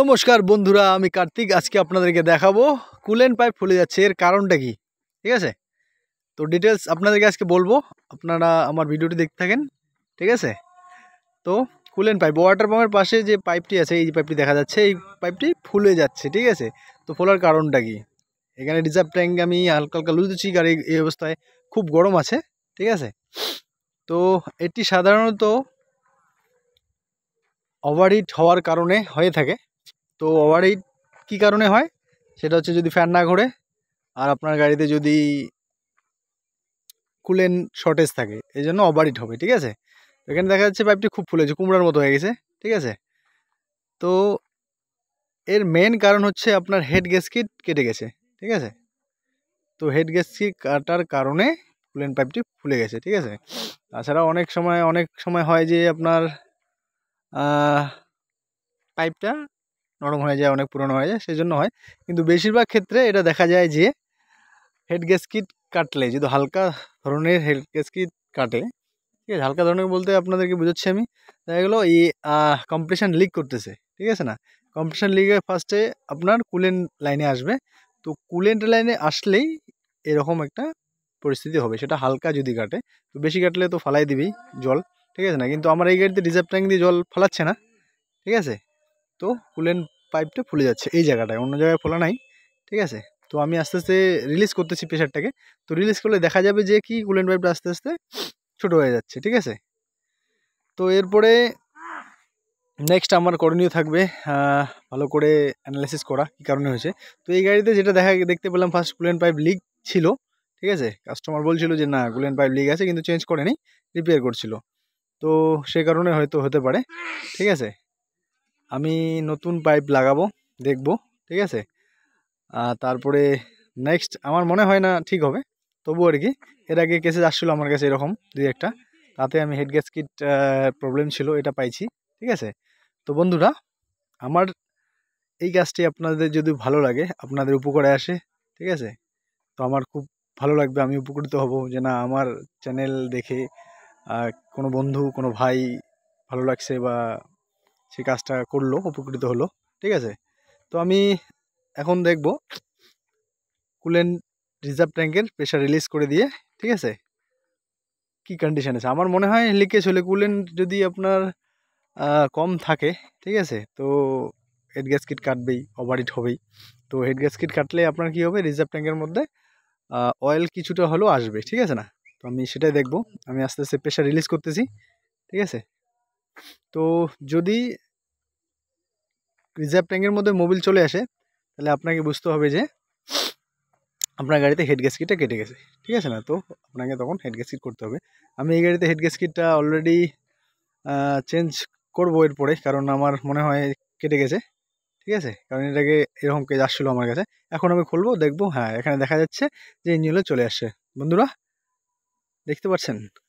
নমস্কার বন্ধুরা আমি কার্তিক আজকে আপনাদেরকে দেখাবো কুলেন পাইপ ফুলে যাচ্ছে এর কারণটা কি ঠিক আছে তো ডিটেলস আপনাদেরকে আজকে বলবো আপনারা আমার ভিডিওটি দেখতে থাকেন ঠিক আছে তো কুলেন পাইপ ওয়াটার পাম্পের পাশে যে পাইপটি আছে এই পাইপটি দেখা যাচ্ছে এই পাইপটি ফুলে যাচ্ছে ঠিক আছে তো ফোলার কারণটা কি এখানে রিজার্ভ ট্যাঙ্ক আমি হালকা হালকা লুজ দিচ্ছি গাড়ি এই অবস্থায় খুব গরম আছে ঠিক আছে তো এটি সাধারণত ওভারহিট হওয়ার কারণে হয়ে থাকে তো ওভার কী কারণে হয় সেটা হচ্ছে যদি ফ্যান না ঘোরে আর আপনার গাড়িতে যদি কুলেন শর্টেজ থাকে এই জন্য ওভারহিট হবে ঠিক আছে এখানে দেখা যাচ্ছে পাইপটি খুব ফুলেছে কুমড়ার মতো হয়ে গেছে ঠিক আছে তো এর মেন কারণ হচ্ছে আপনার হেড গ্যাসকিট কেটে গেছে ঠিক আছে তো হেড গ্যাসকিট কাটার কারণে কুলেন পাইপটি ফুলে গেছে ঠিক আছে তাছাড়া অনেক সময় অনেক সময় হয় যে আপনার পাইপটা নরম হয়ে যায় অনেক পুরনো হয়ে যায় সেই জন্য হয় কিন্তু বেশিরভাগ ক্ষেত্রে এটা দেখা যায় যে হেড গ্যাসকিট কাটলে যদি হালকা ধরনের হেড গ্যাসকিট কাটে ঠিক আছে হালকা ধরনের বলতে আপনাদেরকে বুঝাচ্ছি আমি দেখা গেলো এই কম্প্রেশন লিক করতেছে ঠিক আছে না কম্প্রেশন লিকে ফার্স্টে আপনার কুলেন লাইনে আসবে তো কুলেন লাইনে আসলেই এরকম একটা পরিস্থিতি হবে সেটা হালকা যদি কাটে তো বেশি কাটলে তো ফালাই দিবেই জল ঠিক আছে না কিন্তু আমার এই গাড়িতে রিজার্ভ ট্যাঙ্ক দিয়ে জল ফালাচ্ছে না ঠিক আছে তো কুলেন পাইপটা ফুলে যাচ্ছে এই জায়গাটায় অন্য জায়গায় ফোলা নাই ঠিক আছে তো আমি আস্তে আস্তে রিলিজ করতেছি প্রেশারটাকে তো রিলিজ করলে দেখা যাবে যে কি কুলেন পাইপটা আস্তে আস্তে ছোটো হয়ে যাচ্ছে ঠিক আছে তো এরপরে নেক্সট আমার করণীয় থাকবে ভালো করে অ্যানালাইসিস করা কী কারণে হয়েছে তো এই গাড়িতে যেটা দেখা দেখতে পেলাম ফার্স্ট কুলেন পাইপ লিক ছিল ঠিক আছে কাস্টমার বলছিল যে না কুলেন পাইপ লিক আছে কিন্তু চেঞ্জ করেনি রিপেয়ার করছিল তো সে কারণে হয়তো হতে পারে ঠিক আছে আমি নতুন পাইপ লাগাবো দেখব ঠিক আছে তারপরে নেক্সট আমার মনে হয় না ঠিক হবে তবু আর কি এর আগে কেসে আসছিলো আমার কাছে এরকম দুই একটা তাতে আমি হেড গ্যাস কিট প্রবলেম ছিল এটা পাইছি ঠিক আছে তো বন্ধুরা আমার এই কাজটি আপনাদের যদি ভালো লাগে আপনাদের উপকারে আসে ঠিক আছে তো আমার খুব ভালো লাগবে আমি উপকৃত হব যে না আমার চ্যানেল দেখে কোনো বন্ধু কোনো ভাই ভালো লাগছে বা সেই কাজটা করলো উপকৃত হলো ঠিক আছে তো আমি এখন দেখব কুলেন রিজার্ভ ট্যাঙ্কের প্রেশার রিলিজ করে দিয়ে ঠিক আছে কি কন্ডিশন আছে আমার মনে হয় লিকেজ হলে কুলেন যদি আপনার কম থাকে ঠিক আছে তো হেড গ্যাসকিট কাটবেই ইট হবেই তো হেড গ্যাসকিট কাটলে আপনার কি হবে রিজার্ভ ট্যাঙ্কের মধ্যে অয়েল কিছুটা হলেও আসবে ঠিক আছে না তো আমি সেটাই দেখব আমি আস্তে আস্তে প্রেশার রিলিজ করতেছি ঠিক আছে তো যদি রিজার্ভ ট্যাঙ্কের মধ্যে মোবিল চলে আসে তাহলে আপনাকে বুঝতে হবে যে আপনার গাড়িতে হেড গ্যাসকিটটা কেটে গেছে ঠিক আছে না তো আপনাকে তখন হেড গ্যাসকিট করতে হবে আমি এই গাড়িতে হেড গ্যাসকিটটা অলরেডি চেঞ্জ করবো এরপরে কারণ আমার মনে হয় কেটে গেছে ঠিক আছে কারণ এটাকে এরকম কেজ আসছিলো আমার কাছে এখন আমি খুলবো দেখবো হ্যাঁ এখানে দেখা যাচ্ছে যে ইঞ্জিনগুলো চলে আসছে বন্ধুরা দেখতে পাচ্ছেন